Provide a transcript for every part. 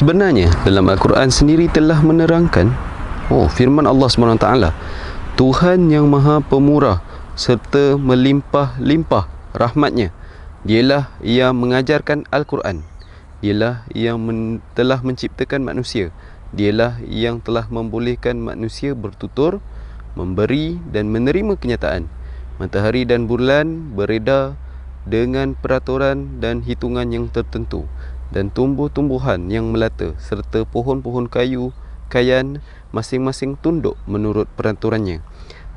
Sebenarnya dalam Al-Quran sendiri telah menerangkan Oh firman Allah SWT Tuhan yang maha pemurah serta melimpah-limpah rahmatnya Dialah yang mengajarkan Al-Quran Dialah yang men- telah menciptakan manusia Dialah yang telah membolehkan manusia bertutur Memberi dan menerima kenyataan Matahari dan bulan bereda dengan peraturan dan hitungan yang tertentu dan tumbuh-tumbuhan yang melata serta pohon-pohon kayu kayan masing-masing tunduk menurut peraturannya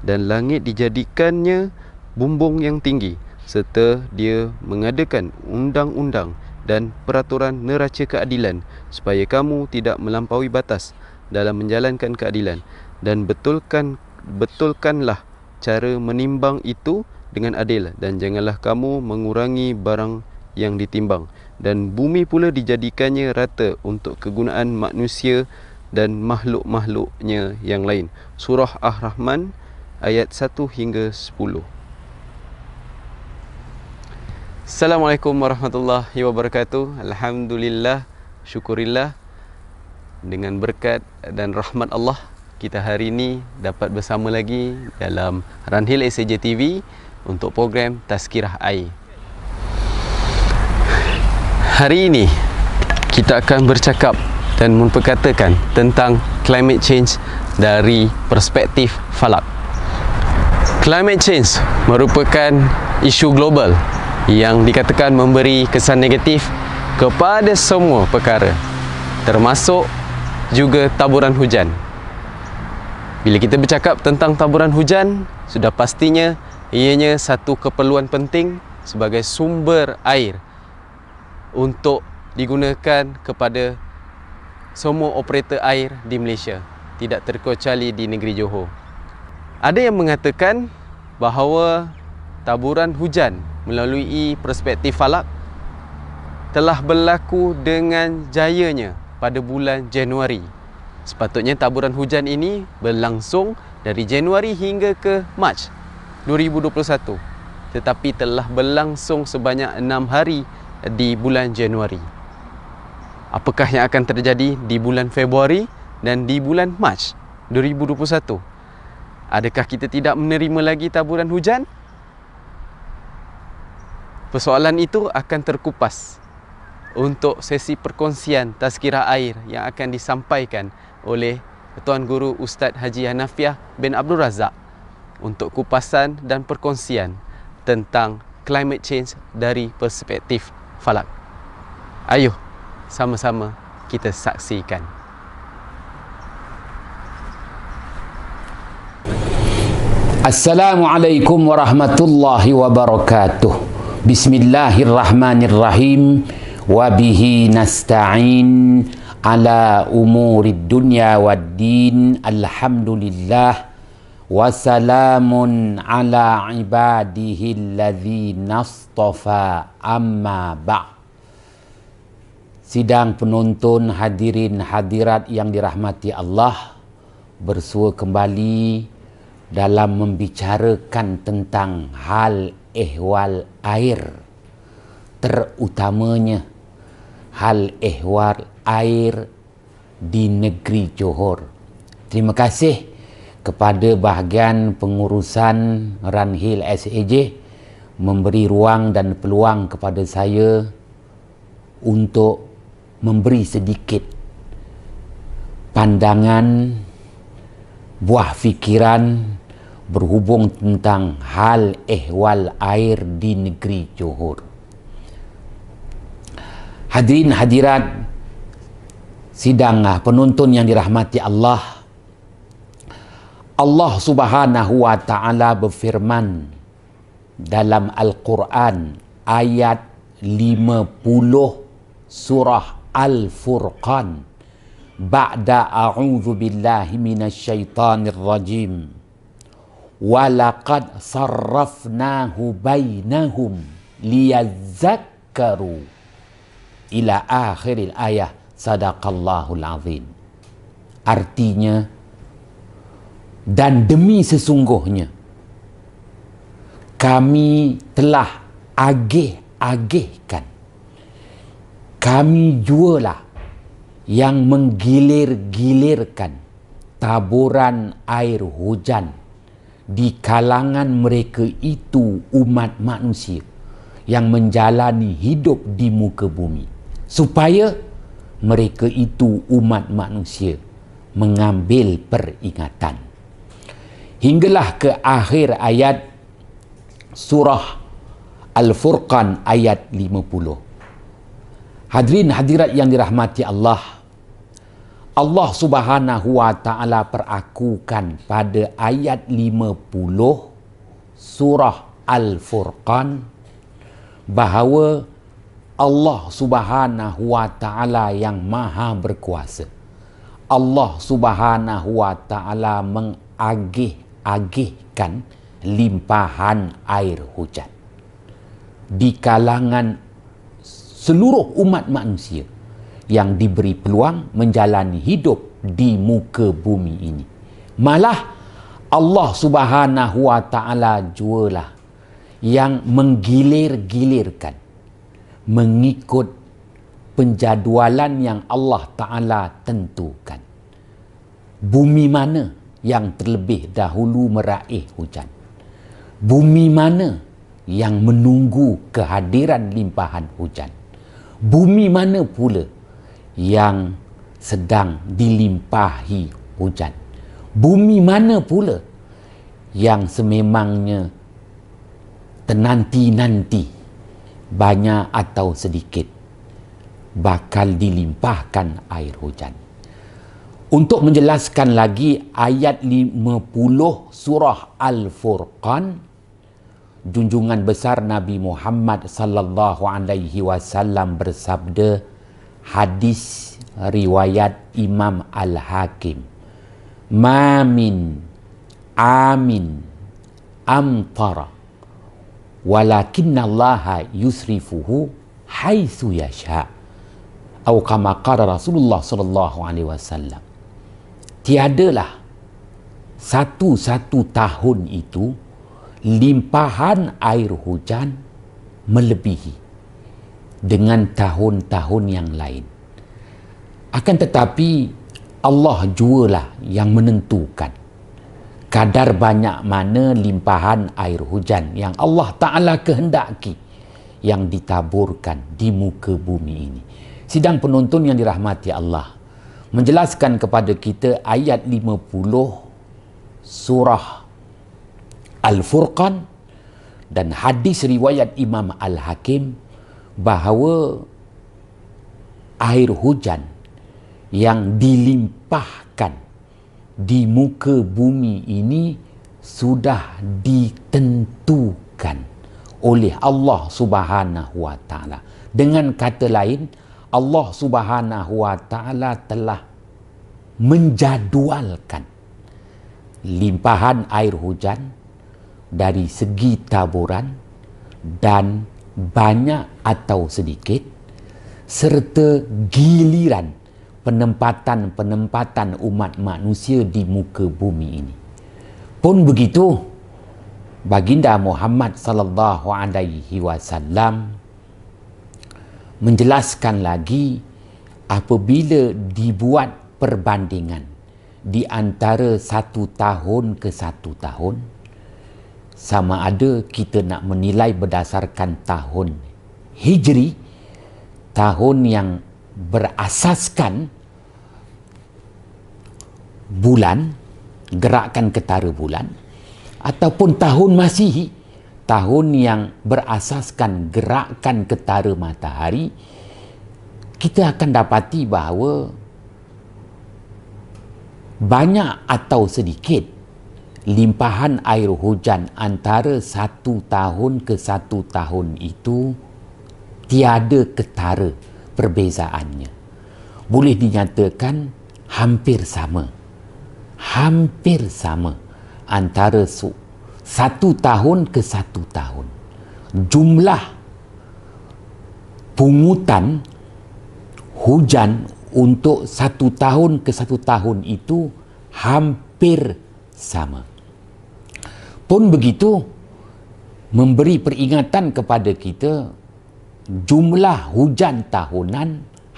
dan langit dijadikannya bumbung yang tinggi serta dia mengadakan undang-undang dan peraturan neraca keadilan supaya kamu tidak melampaui batas dalam menjalankan keadilan dan betulkan betulkanlah cara menimbang itu dengan adil dan janganlah kamu mengurangi barang yang ditimbang dan bumi pula dijadikannya rata untuk kegunaan manusia dan makhluk-makhluknya yang lain. Surah Ar-Rahman ayat 1 hingga 10. Assalamualaikum warahmatullahi wabarakatuh. Alhamdulillah, syukurillah dengan berkat dan rahmat Allah kita hari ini dapat bersama lagi dalam Ranhil SJ TV untuk program Tazkirah Air hari ini kita akan bercakap dan memperkatakan tentang climate change dari perspektif falak. Climate change merupakan isu global yang dikatakan memberi kesan negatif kepada semua perkara termasuk juga taburan hujan. Bila kita bercakap tentang taburan hujan, sudah pastinya ianya satu keperluan penting sebagai sumber air untuk digunakan kepada semua operator air di Malaysia tidak terkecuali di negeri Johor. Ada yang mengatakan bahawa taburan hujan melalui perspektif falak telah berlaku dengan jayanya pada bulan Januari. Sepatutnya taburan hujan ini berlangsung dari Januari hingga ke Mac 2021 tetapi telah berlangsung sebanyak 6 hari di bulan Januari. Apakah yang akan terjadi di bulan Februari dan di bulan Mac 2021? Adakah kita tidak menerima lagi taburan hujan? Persoalan itu akan terkupas untuk sesi perkongsian tazkirah air yang akan disampaikan oleh Tuan Guru Ustaz Haji Hanafiah bin Abdul Razak untuk kupasan dan perkongsian tentang climate change dari perspektif falak. Ayuh, sama-sama kita saksikan. Assalamualaikum warahmatullahi wabarakatuh. Bismillahirrahmanirrahim. Wabihi nasta'in ala umuri dunya wad din. Alhamdulillah wasalamun ala ibadihi alladhi nastafa amma ba' Sidang penonton hadirin hadirat yang dirahmati Allah bersua kembali dalam membicarakan tentang hal ehwal air terutamanya hal ehwal air di negeri Johor. Terima kasih kepada bahagian pengurusan Ranhil SAJ memberi ruang dan peluang kepada saya untuk memberi sedikit pandangan buah fikiran berhubung tentang hal ehwal air di negeri Johor. Hadirin hadirat sidang penonton yang dirahmati Allah Allah Subhanahu wa taala berfirman dalam Al-Quran ayat 50 surah Al-Furqan ba'da a'udzu billahi minasyaitonir rajim walaqad sarrafnahu bainahum liyadhakkaru ila akhiril ayah sadaqallahul azim artinya dan demi sesungguhnya kami telah agih-agihkan kami jualah yang menggilir-gilirkan taburan air hujan di kalangan mereka itu umat manusia yang menjalani hidup di muka bumi supaya mereka itu umat manusia mengambil peringatan hinggalah ke akhir ayat surah Al-Furqan ayat 50. Hadirin hadirat yang dirahmati Allah, Allah Subhanahu wa taala perakukan pada ayat 50 surah Al-Furqan bahawa Allah Subhanahu wa taala yang maha berkuasa. Allah Subhanahu wa taala mengagih agihkan limpahan air hujan di kalangan seluruh umat manusia yang diberi peluang menjalani hidup di muka bumi ini malah Allah Subhanahu wa taala jualah yang menggilir-gilirkan mengikut penjadualan yang Allah taala tentukan bumi mana yang terlebih dahulu meraih hujan? Bumi mana yang menunggu kehadiran limpahan hujan? Bumi mana pula yang sedang dilimpahi hujan? Bumi mana pula yang sememangnya tenanti-nanti banyak atau sedikit bakal dilimpahkan air hujan? untuk menjelaskan lagi ayat 50 surah Al-Furqan junjungan besar Nabi Muhammad sallallahu alaihi wasallam bersabda hadis riwayat Imam Al-Hakim "Mamin, amin amtara walakinna Allah yusrifuhu haitsu yasha atau kama qala Rasulullah sallallahu alaihi wasallam tiadalah satu-satu tahun itu limpahan air hujan melebihi dengan tahun-tahun yang lain akan tetapi Allah jualah yang menentukan kadar banyak mana limpahan air hujan yang Allah Ta'ala kehendaki yang ditaburkan di muka bumi ini sidang penonton yang dirahmati Allah menjelaskan kepada kita ayat 50 surah Al-Furqan dan hadis riwayat Imam Al-Hakim bahawa air hujan yang dilimpahkan di muka bumi ini sudah ditentukan oleh Allah Subhanahu wa taala. Dengan kata lain, Allah Subhanahu Wa Taala telah menjadualkan limpahan air hujan dari segi taburan dan banyak atau sedikit serta giliran penempatan-penempatan umat manusia di muka bumi ini. Pun begitu baginda Muhammad sallallahu alaihi wasallam menjelaskan lagi apabila dibuat perbandingan di antara satu tahun ke satu tahun sama ada kita nak menilai berdasarkan tahun hijri tahun yang berasaskan bulan gerakan ketara bulan ataupun tahun masihi tahun yang berasaskan gerakan ketara matahari kita akan dapati bahawa banyak atau sedikit limpahan air hujan antara satu tahun ke satu tahun itu tiada ketara perbezaannya boleh dinyatakan hampir sama hampir sama antara satu tahun ke satu tahun jumlah pungutan hujan untuk satu tahun ke satu tahun itu hampir sama pun begitu memberi peringatan kepada kita jumlah hujan tahunan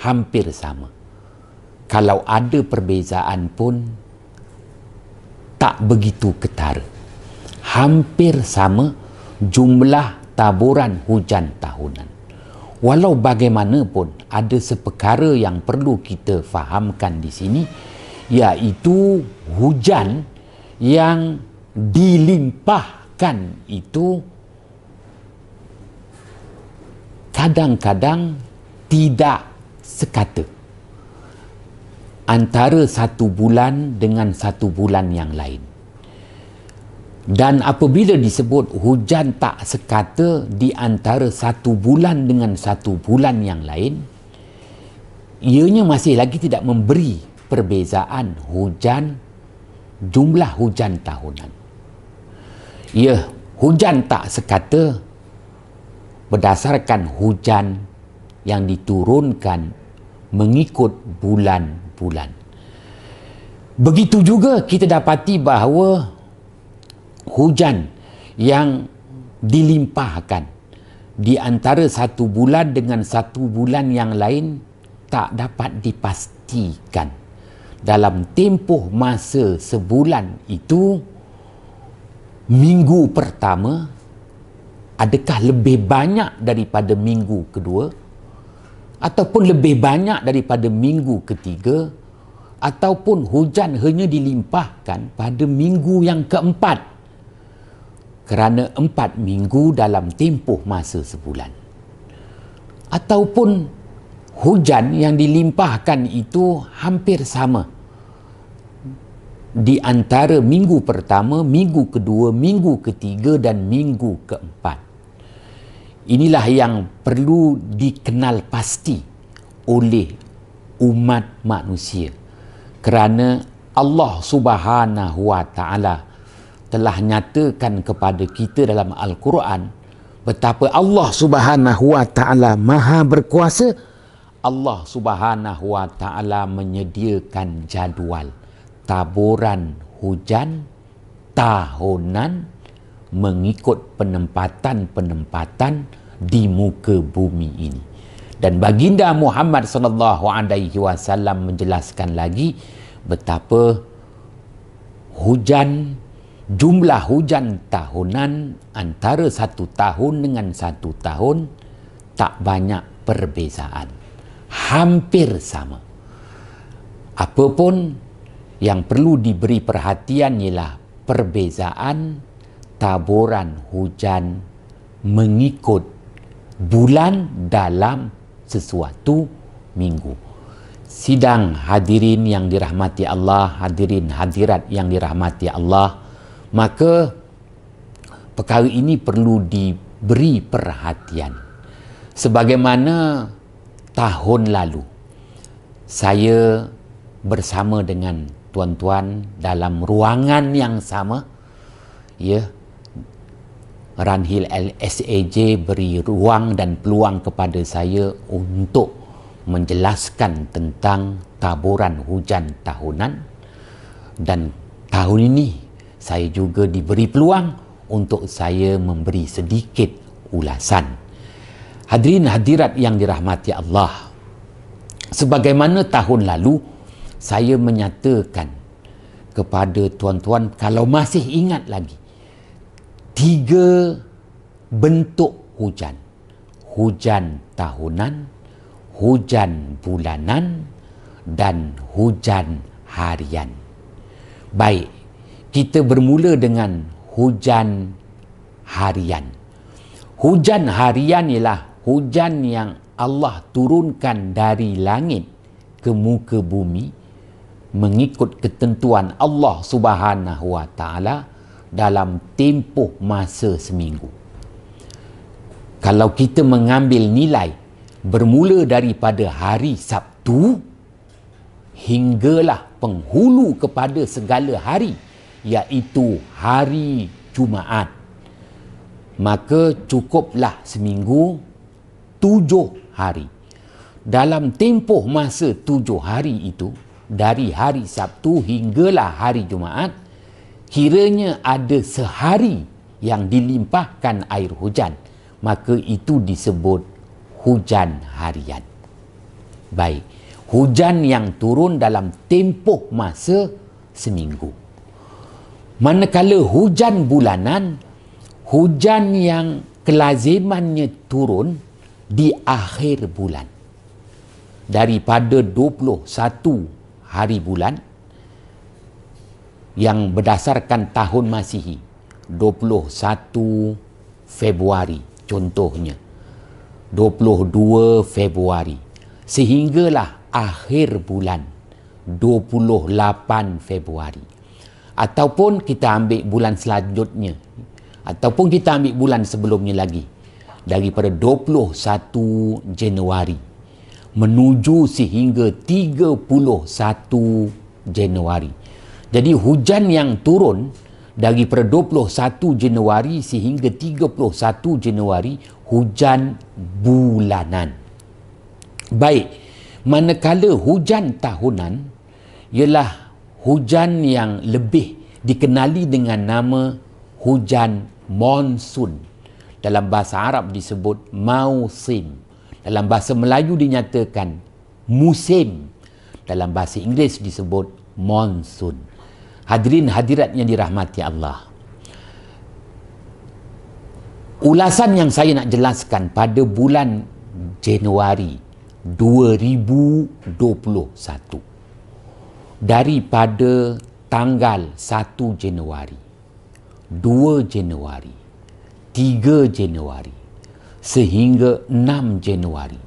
hampir sama kalau ada perbezaan pun tak begitu ketara hampir sama jumlah taburan hujan tahunan. Walau bagaimanapun ada seperkara yang perlu kita fahamkan di sini iaitu hujan yang dilimpahkan itu kadang-kadang tidak sekata antara satu bulan dengan satu bulan yang lain dan apabila disebut hujan tak sekata di antara satu bulan dengan satu bulan yang lain ianya masih lagi tidak memberi perbezaan hujan jumlah hujan tahunan ya hujan tak sekata berdasarkan hujan yang diturunkan mengikut bulan-bulan begitu juga kita dapati bahawa hujan yang dilimpahkan di antara satu bulan dengan satu bulan yang lain tak dapat dipastikan dalam tempoh masa sebulan itu minggu pertama adakah lebih banyak daripada minggu kedua ataupun lebih banyak daripada minggu ketiga ataupun hujan hanya dilimpahkan pada minggu yang keempat kerana empat minggu dalam tempoh masa sebulan ataupun hujan yang dilimpahkan itu hampir sama di antara minggu pertama, minggu kedua, minggu ketiga dan minggu keempat. Inilah yang perlu dikenal pasti oleh umat manusia. Kerana Allah Subhanahu Wa Taala telah nyatakan kepada kita dalam Al-Quran betapa Allah subhanahu wa ta'ala maha berkuasa Allah subhanahu wa ta'ala menyediakan jadual taburan hujan tahunan mengikut penempatan-penempatan di muka bumi ini dan baginda Muhammad sallallahu alaihi wasallam menjelaskan lagi betapa hujan jumlah hujan tahunan antara satu tahun dengan satu tahun tak banyak perbezaan. Hampir sama. Apapun yang perlu diberi perhatian ialah perbezaan taburan hujan mengikut bulan dalam sesuatu minggu. Sidang hadirin yang dirahmati Allah, hadirin hadirat yang dirahmati Allah – maka perkara ini perlu diberi perhatian sebagaimana tahun lalu saya bersama dengan tuan-tuan dalam ruangan yang sama ya Ranhil LSAJ beri ruang dan peluang kepada saya untuk menjelaskan tentang taburan hujan tahunan dan tahun ini saya juga diberi peluang untuk saya memberi sedikit ulasan. Hadirin hadirat yang dirahmati Allah. Sebagaimana tahun lalu saya menyatakan kepada tuan-tuan kalau masih ingat lagi tiga bentuk hujan. Hujan tahunan, hujan bulanan dan hujan harian. Baik, kita bermula dengan hujan harian. Hujan harian ialah hujan yang Allah turunkan dari langit ke muka bumi mengikut ketentuan Allah Subhanahu Wa Taala dalam tempoh masa seminggu. Kalau kita mengambil nilai bermula daripada hari Sabtu hinggalah penghulu kepada segala hari iaitu hari Jumaat maka cukuplah seminggu tujuh hari dalam tempoh masa tujuh hari itu dari hari Sabtu hinggalah hari Jumaat kiranya ada sehari yang dilimpahkan air hujan maka itu disebut hujan harian baik hujan yang turun dalam tempoh masa seminggu manakala hujan bulanan hujan yang kelazimannya turun di akhir bulan daripada 21 hari bulan yang berdasarkan tahun Masihi 21 Februari contohnya 22 Februari sehinggalah akhir bulan 28 Februari ataupun kita ambil bulan selanjutnya ataupun kita ambil bulan sebelumnya lagi daripada 21 Januari menuju sehingga 31 Januari. Jadi hujan yang turun daripada 21 Januari sehingga 31 Januari hujan bulanan. Baik. Manakala hujan tahunan ialah hujan yang lebih dikenali dengan nama hujan monsun dalam bahasa Arab disebut mausim dalam bahasa Melayu dinyatakan musim dalam bahasa Inggeris disebut monsun hadirin hadirat yang dirahmati Allah ulasan yang saya nak jelaskan pada bulan Januari 2021 daripada tanggal 1 Januari 2 Januari 3 Januari sehingga 6 Januari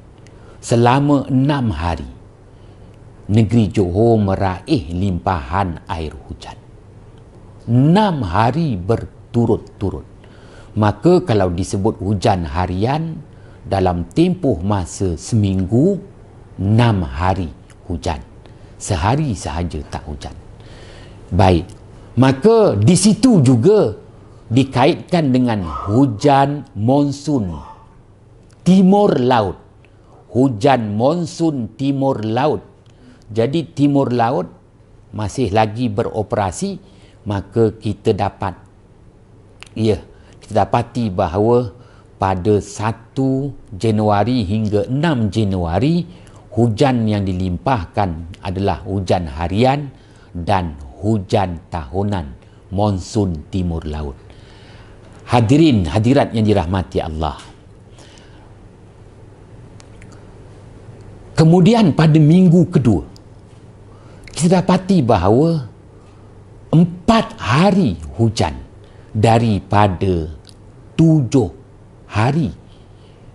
selama 6 hari negeri Johor meraih limpahan air hujan 6 hari berturut-turut maka kalau disebut hujan harian dalam tempoh masa seminggu 6 hari hujan sehari sahaja tak hujan baik maka di situ juga dikaitkan dengan hujan monsun timur laut hujan monsun timur laut jadi timur laut masih lagi beroperasi maka kita dapat ya kita dapati bahawa pada 1 Januari hingga 6 Januari hujan yang dilimpahkan adalah hujan harian dan hujan tahunan monsun timur laut. Hadirin hadirat yang dirahmati Allah. Kemudian pada minggu kedua kita dapati bahawa empat hari hujan daripada tujuh hari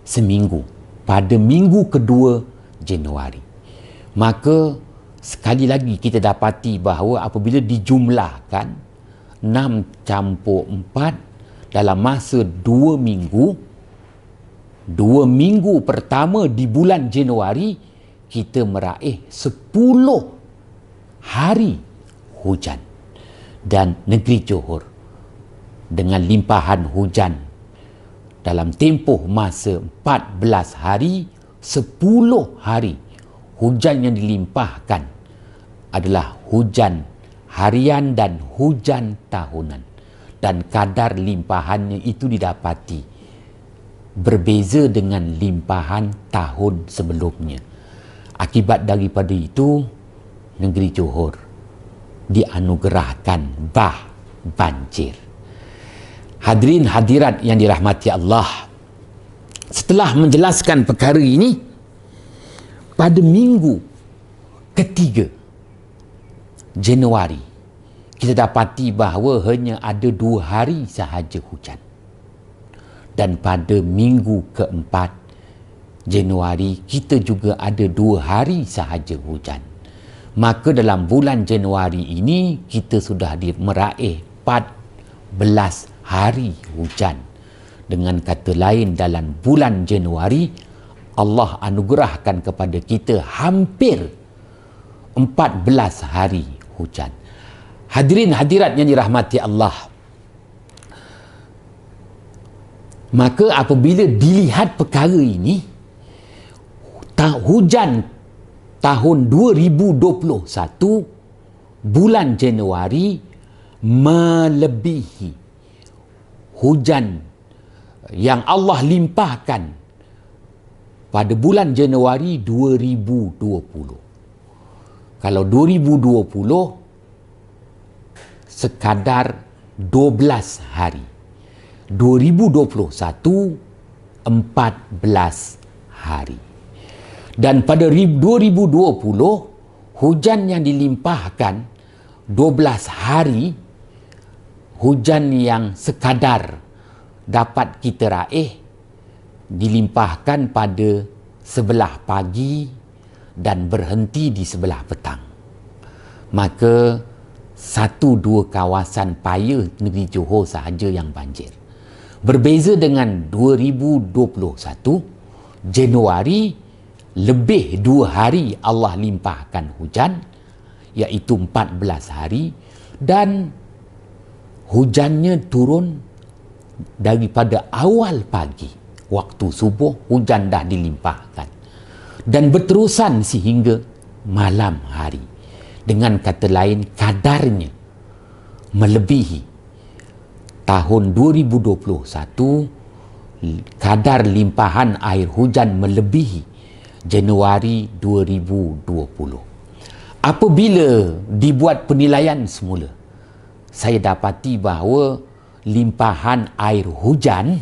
seminggu pada minggu kedua Januari. Maka sekali lagi kita dapati bahawa apabila dijumlahkan 6 campur 4 dalam masa 2 minggu 2 minggu pertama di bulan Januari kita meraih 10 hari hujan dan negeri Johor dengan limpahan hujan dalam tempoh masa 14 hari sepuluh hari hujan yang dilimpahkan adalah hujan harian dan hujan tahunan dan kadar limpahannya itu didapati berbeza dengan limpahan tahun sebelumnya akibat daripada itu negeri Johor dianugerahkan bah banjir hadirin hadirat yang dirahmati Allah setelah menjelaskan perkara ini pada minggu ketiga Januari kita dapati bahawa hanya ada dua hari sahaja hujan dan pada minggu keempat Januari kita juga ada dua hari sahaja hujan maka dalam bulan Januari ini kita sudah meraih 14 hari hujan dengan kata lain dalam bulan Januari Allah anugerahkan kepada kita hampir 14 hari hujan. Hadirin hadirat yang dirahmati Allah. Maka apabila dilihat perkara ini hujan tahun 2021 bulan Januari melebihi hujan yang Allah limpahkan pada bulan Januari 2020. Kalau 2020 sekadar 12 hari. 2021 14 hari. Dan pada 2020 hujan yang dilimpahkan 12 hari hujan yang sekadar dapat kita raih dilimpahkan pada sebelah pagi dan berhenti di sebelah petang. Maka satu dua kawasan paya negeri Johor sahaja yang banjir. Berbeza dengan 2021 Januari lebih dua hari Allah limpahkan hujan iaitu 14 hari dan hujannya turun daripada awal pagi waktu subuh hujan dah dilimpahkan dan berterusan sehingga malam hari dengan kata lain kadarnya melebihi tahun 2021 kadar limpahan air hujan melebihi Januari 2020 apabila dibuat penilaian semula saya dapati bahawa limpahan air hujan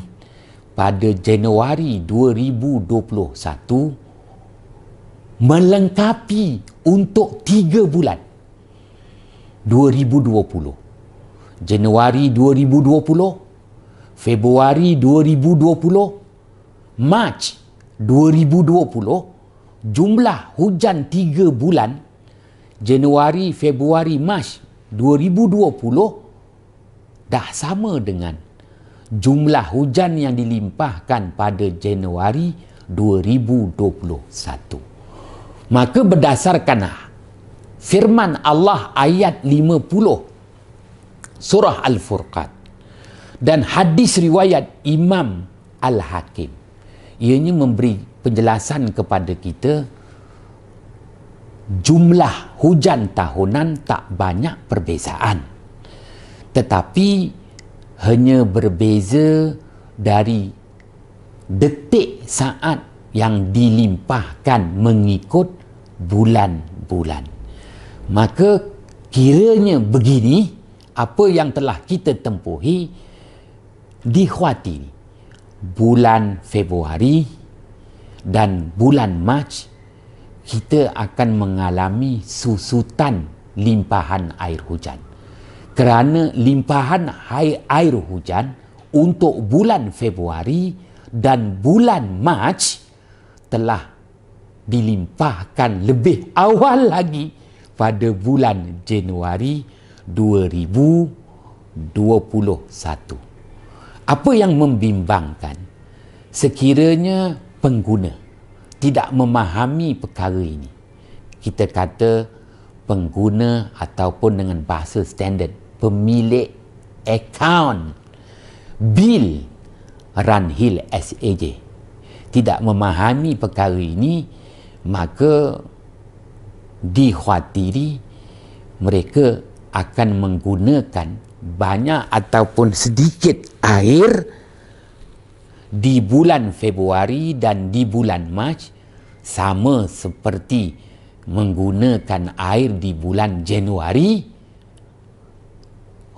pada Januari 2021 melengkapi untuk 3 bulan 2020 Januari 2020 Februari 2020 Mac 2020 jumlah hujan 3 bulan Januari Februari Mac 2020 dah sama dengan jumlah hujan yang dilimpahkan pada Januari 2021. Maka berdasarkan firman Allah ayat 50 surah Al-Furqan dan hadis riwayat Imam Al-Hakim ianya memberi penjelasan kepada kita jumlah hujan tahunan tak banyak perbezaan tetapi hanya berbeza dari detik saat yang dilimpahkan mengikut bulan-bulan. Maka kiranya begini apa yang telah kita tempuhi dikhuatiri bulan Februari dan bulan Mac kita akan mengalami susutan limpahan air hujan kerana limpahan air, air hujan untuk bulan Februari dan bulan Mac telah dilimpahkan lebih awal lagi pada bulan Januari 2021. Apa yang membimbangkan sekiranya pengguna tidak memahami perkara ini. Kita kata pengguna ataupun dengan bahasa standard pemilik akaun bil Ranhil SAJ tidak memahami perkara ini maka dikhawatiri mereka akan menggunakan banyak ataupun sedikit air di bulan Februari dan di bulan Mac sama seperti menggunakan air di bulan Januari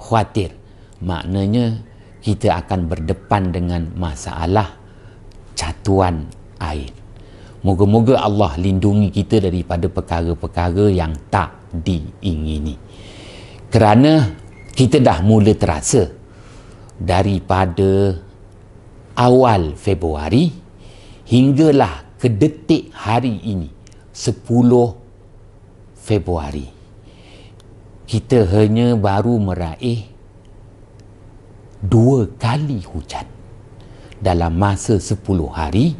khawatir maknanya kita akan berdepan dengan masalah catuan air moga-moga Allah lindungi kita daripada perkara-perkara yang tak diingini kerana kita dah mula terasa daripada awal Februari hinggalah ke detik hari ini 10 Februari 2022 kita hanya baru meraih dua kali hujan dalam masa sepuluh hari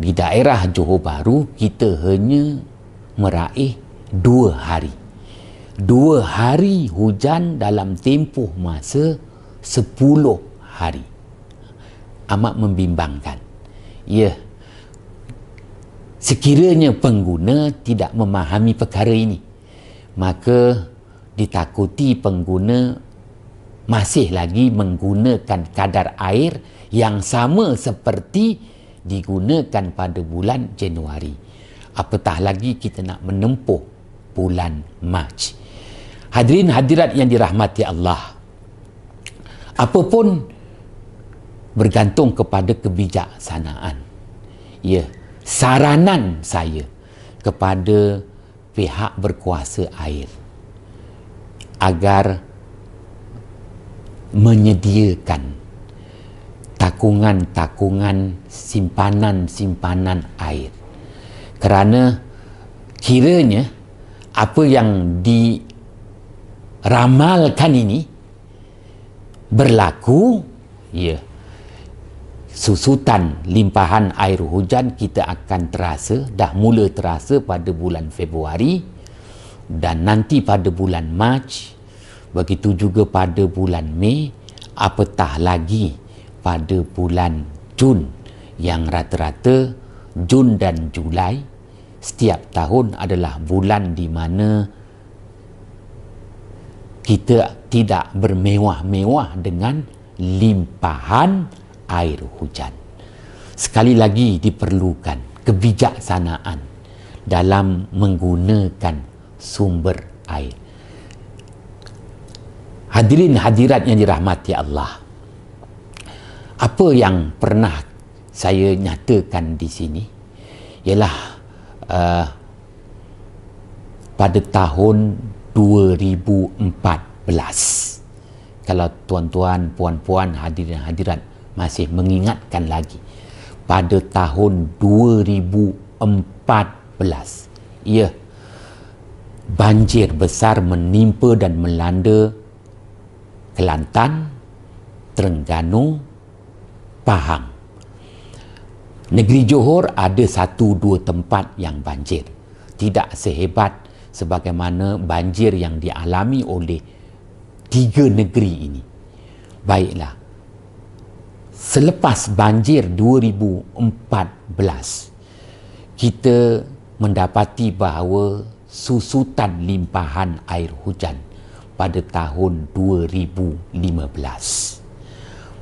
di daerah Johor Bahru kita hanya meraih dua hari dua hari hujan dalam tempoh masa sepuluh hari amat membimbangkan ya sekiranya pengguna tidak memahami perkara ini maka ditakuti pengguna masih lagi menggunakan kadar air yang sama seperti digunakan pada bulan Januari. Apatah lagi kita nak menempuh bulan Mac. Hadirin hadirat yang dirahmati Allah. Apapun bergantung kepada kebijaksanaan. Ya, saranan saya kepada pihak berkuasa air agar menyediakan takungan-takungan simpanan-simpanan air kerana kiranya apa yang di ramalkan ini berlaku ya susutan limpahan air hujan kita akan terasa dah mula terasa pada bulan Februari dan nanti pada bulan Mac begitu juga pada bulan Mei apatah lagi pada bulan Jun yang rata-rata Jun dan Julai setiap tahun adalah bulan di mana kita tidak bermewah-mewah dengan limpahan air hujan. Sekali lagi diperlukan kebijaksanaan dalam menggunakan sumber air. Hadirin hadirat yang dirahmati Allah. Apa yang pernah saya nyatakan di sini ialah uh, pada tahun 2014. Kalau tuan-tuan, puan-puan, hadirin hadirat masih mengingatkan lagi pada tahun 2014. Ya, banjir besar menimpa dan melanda Kelantan, Terengganu, Pahang. Negeri Johor ada satu dua tempat yang banjir. Tidak sehebat sebagaimana banjir yang dialami oleh tiga negeri ini. Baiklah. Selepas banjir 2014, kita mendapati bahawa susutan limpahan air hujan pada tahun 2015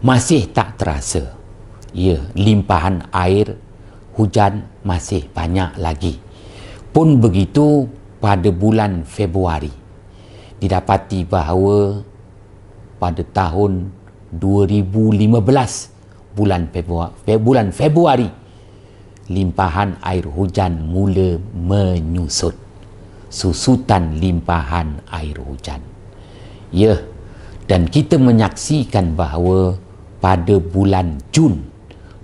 masih tak terasa ya limpahan air hujan masih banyak lagi pun begitu pada bulan Februari didapati bahawa pada tahun 2015 bulan Februari, bulan Februari limpahan air hujan mula menyusut susutan limpahan air hujan. Ya, dan kita menyaksikan bahawa pada bulan Jun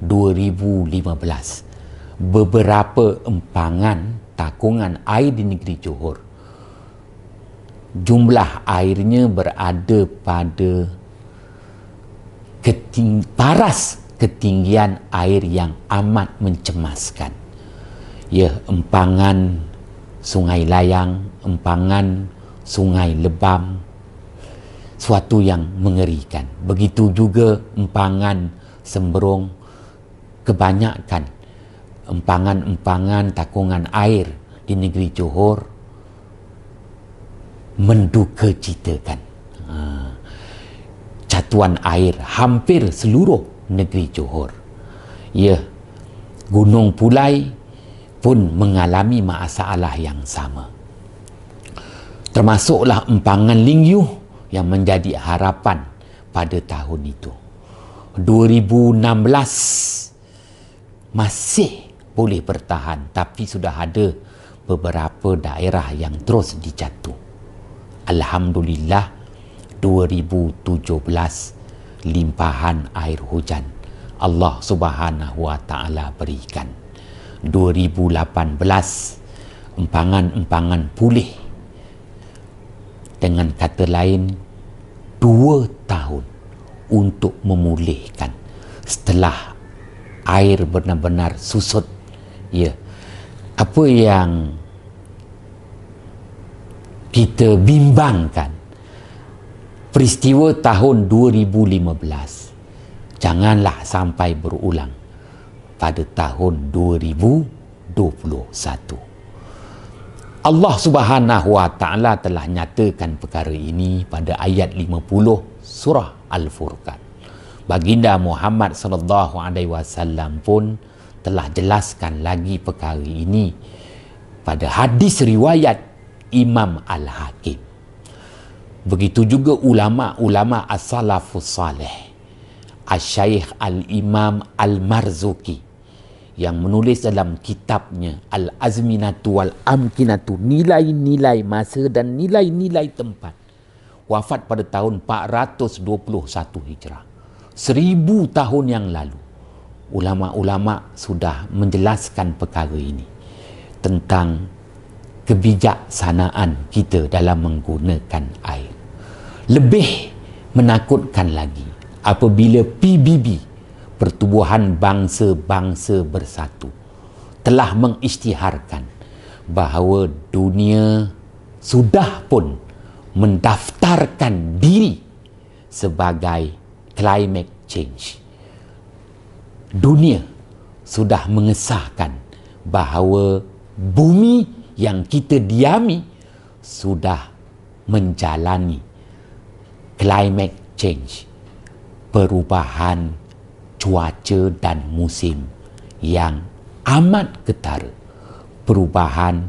2015, beberapa empangan takungan air di negeri Johor, jumlah airnya berada pada keting- paras ketinggian air yang amat mencemaskan. Ya, empangan Sungai Layang, Empangan, Sungai Lebam. Suatu yang mengerikan. Begitu juga Empangan, Sembrong, Kebanyakan empangan-empangan takungan air di negeri Johor menduka citakan. Catuan ha, air hampir seluruh negeri Johor. Ya, Gunung Pulai pun mengalami masalah yang sama. Termasuklah empangan Lingyu yang menjadi harapan pada tahun itu. 2016 masih boleh bertahan tapi sudah ada beberapa daerah yang terus dijatuh. Alhamdulillah 2017 limpahan air hujan Allah Subhanahu Wa Taala berikan. 2018 empangan-empangan pulih dengan kata lain dua tahun untuk memulihkan setelah air benar-benar susut ya apa yang kita bimbangkan peristiwa tahun 2015 janganlah sampai berulang pada tahun 2021 Allah subhanahu wa ta'ala telah nyatakan perkara ini pada ayat 50 surah Al-Furqan Baginda Muhammad sallallahu alaihi wasallam pun telah jelaskan lagi perkara ini pada hadis riwayat Imam Al-Hakim. Begitu juga ulama-ulama as-salafus salih. Al-Syaikh Al-Imam Al-Marzuki yang menulis dalam kitabnya Al-Azminatu wal-Amkinatu nilai-nilai masa dan nilai-nilai tempat wafat pada tahun 421 Hijrah seribu tahun yang lalu ulama-ulama sudah menjelaskan perkara ini tentang kebijaksanaan kita dalam menggunakan air lebih menakutkan lagi apabila PBB pertubuhan bangsa-bangsa bersatu telah mengisytiharkan bahawa dunia sudah pun mendaftarkan diri sebagai climate change. Dunia sudah mengesahkan bahawa bumi yang kita diami sudah menjalani climate change perubahan cuaca dan musim yang amat getar, Perubahan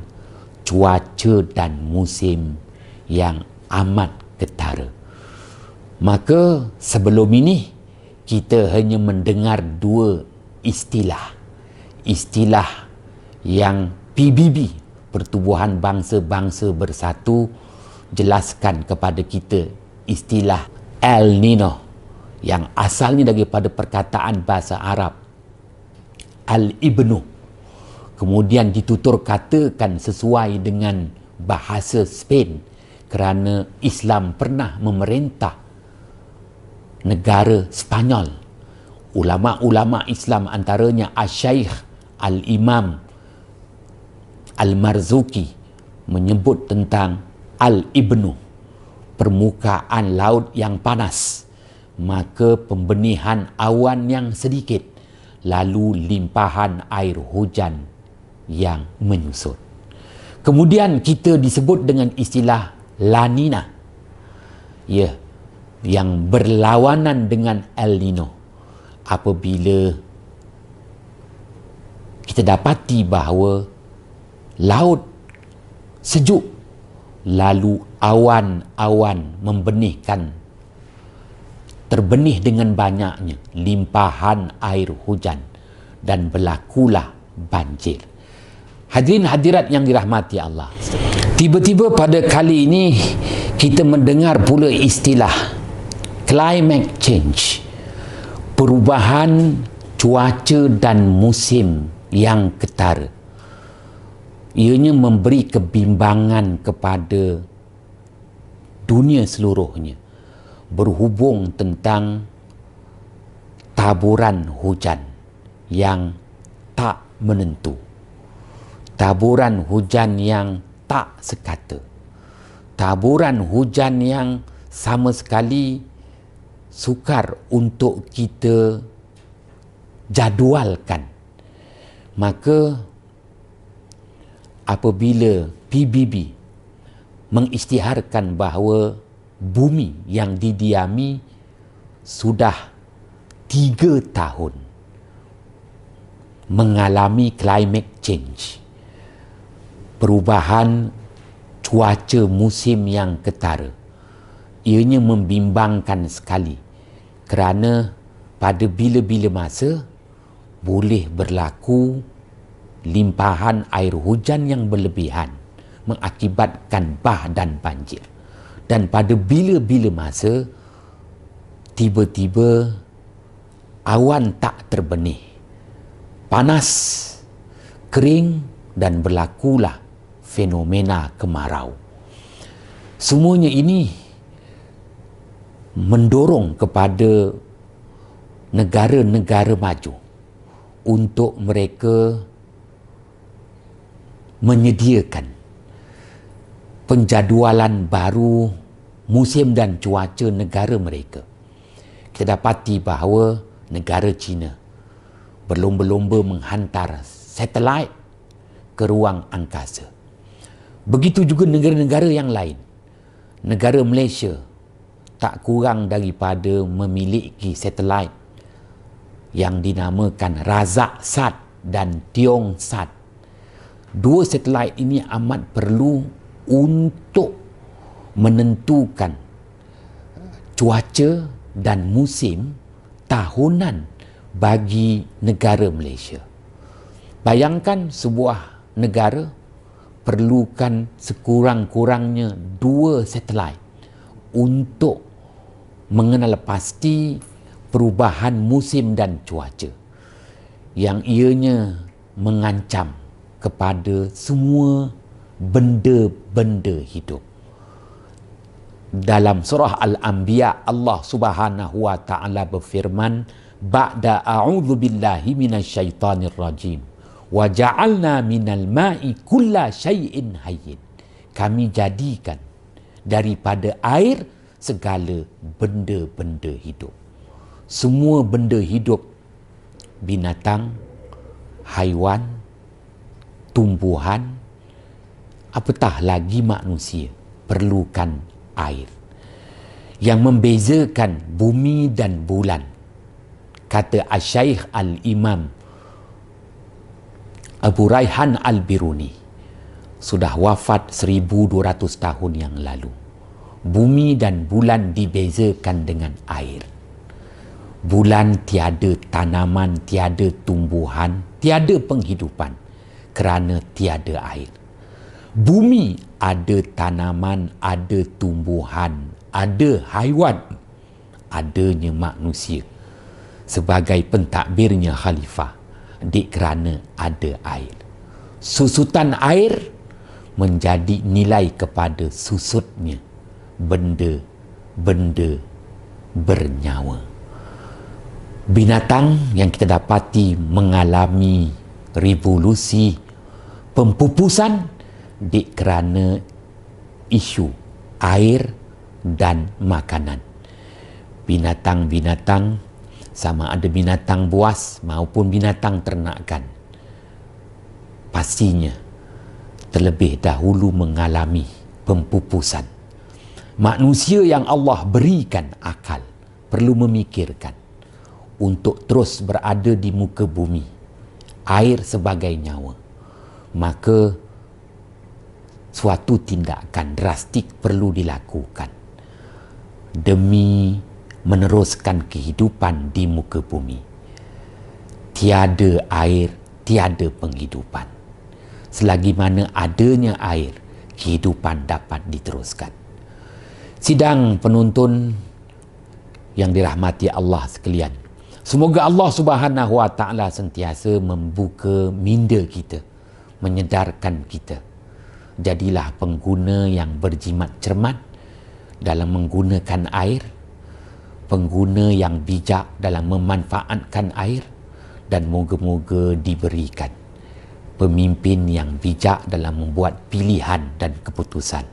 cuaca dan musim yang amat getar. Maka sebelum ini kita hanya mendengar dua istilah. Istilah yang PBB, Pertubuhan Bangsa-Bangsa Bersatu jelaskan kepada kita istilah El Nino yang asalnya daripada perkataan bahasa Arab al-ibnu kemudian ditutur katakan sesuai dengan bahasa Spain kerana Islam pernah memerintah negara Spanyol ulama-ulama Islam antaranya syaikh Al-Imam Al-Marzuki menyebut tentang Al-Ibnu permukaan laut yang panas maka pembenihan awan yang sedikit lalu limpahan air hujan yang menyusut. Kemudian kita disebut dengan istilah La Nina. Ya, yang berlawanan dengan El Nino. Apabila kita dapati bahawa laut sejuk lalu awan-awan membenihkan terbenih dengan banyaknya limpahan air hujan dan berlakulah banjir. Hadirin hadirat yang dirahmati Allah. Tiba-tiba pada kali ini kita mendengar pula istilah climate change. Perubahan cuaca dan musim yang ketara. Ianya memberi kebimbangan kepada dunia seluruhnya berhubung tentang taburan hujan yang tak menentu. Taburan hujan yang tak sekata. Taburan hujan yang sama sekali sukar untuk kita jadualkan. Maka apabila PBB mengisytiharkan bahawa bumi yang didiami sudah tiga tahun mengalami climate change perubahan cuaca musim yang ketara ianya membimbangkan sekali kerana pada bila-bila masa boleh berlaku limpahan air hujan yang berlebihan mengakibatkan bah dan banjir dan pada bila-bila masa tiba-tiba awan tak terbenih panas kering dan berlakulah fenomena kemarau semuanya ini mendorong kepada negara-negara maju untuk mereka menyediakan penjadualan baru musim dan cuaca negara mereka. Kita dapati bahawa negara China berlomba-lomba menghantar satelit ke ruang angkasa. Begitu juga negara-negara yang lain. Negara Malaysia tak kurang daripada memiliki satelit yang dinamakan Razak Sat dan Tiong Sat. Dua satelit ini amat perlu untuk menentukan uh, cuaca dan musim tahunan bagi negara Malaysia. Bayangkan sebuah negara perlukan sekurang-kurangnya dua satelit untuk mengenal pasti perubahan musim dan cuaca yang ianya mengancam kepada semua benda-benda hidup dalam surah al-anbiya Allah Subhanahu wa taala berfirman ba'da a'udzu billahi minasyaitonir rajim wa ja'alna minal ma'i kulla shayin hayyin kami jadikan daripada air segala benda-benda hidup semua benda hidup binatang haiwan tumbuhan apatah lagi manusia perlukan air yang membezakan bumi dan bulan kata Asyaih Al-Imam Abu Raihan Al-Biruni sudah wafat 1200 tahun yang lalu bumi dan bulan dibezakan dengan air bulan tiada tanaman tiada tumbuhan tiada penghidupan kerana tiada air Bumi ada tanaman, ada tumbuhan, ada haiwan, adanya manusia. Sebagai pentadbirnya khalifah, di kerana ada air. Susutan air menjadi nilai kepada susutnya benda-benda bernyawa. Binatang yang kita dapati mengalami revolusi pempupusan di kerana isu air dan makanan. Binatang-binatang sama ada binatang buas maupun binatang ternakan pastinya terlebih dahulu mengalami pempupusan. Manusia yang Allah berikan akal perlu memikirkan untuk terus berada di muka bumi air sebagai nyawa maka suatu tindakan drastik perlu dilakukan demi meneruskan kehidupan di muka bumi. Tiada air, tiada penghidupan. Selagi mana adanya air, kehidupan dapat diteruskan. Sidang penuntun yang dirahmati Allah sekalian. Semoga Allah Subhanahu Wa Taala sentiasa membuka minda kita, menyedarkan kita jadilah pengguna yang berjimat cermat dalam menggunakan air pengguna yang bijak dalam memanfaatkan air dan moga-moga diberikan pemimpin yang bijak dalam membuat pilihan dan keputusan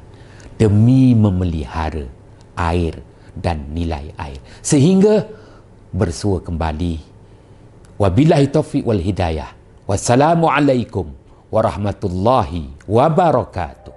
demi memelihara air dan nilai air sehingga bersua kembali wabillahi taufiq wal hidayah wassalamualaikum warahmatullahi wabarakatuh.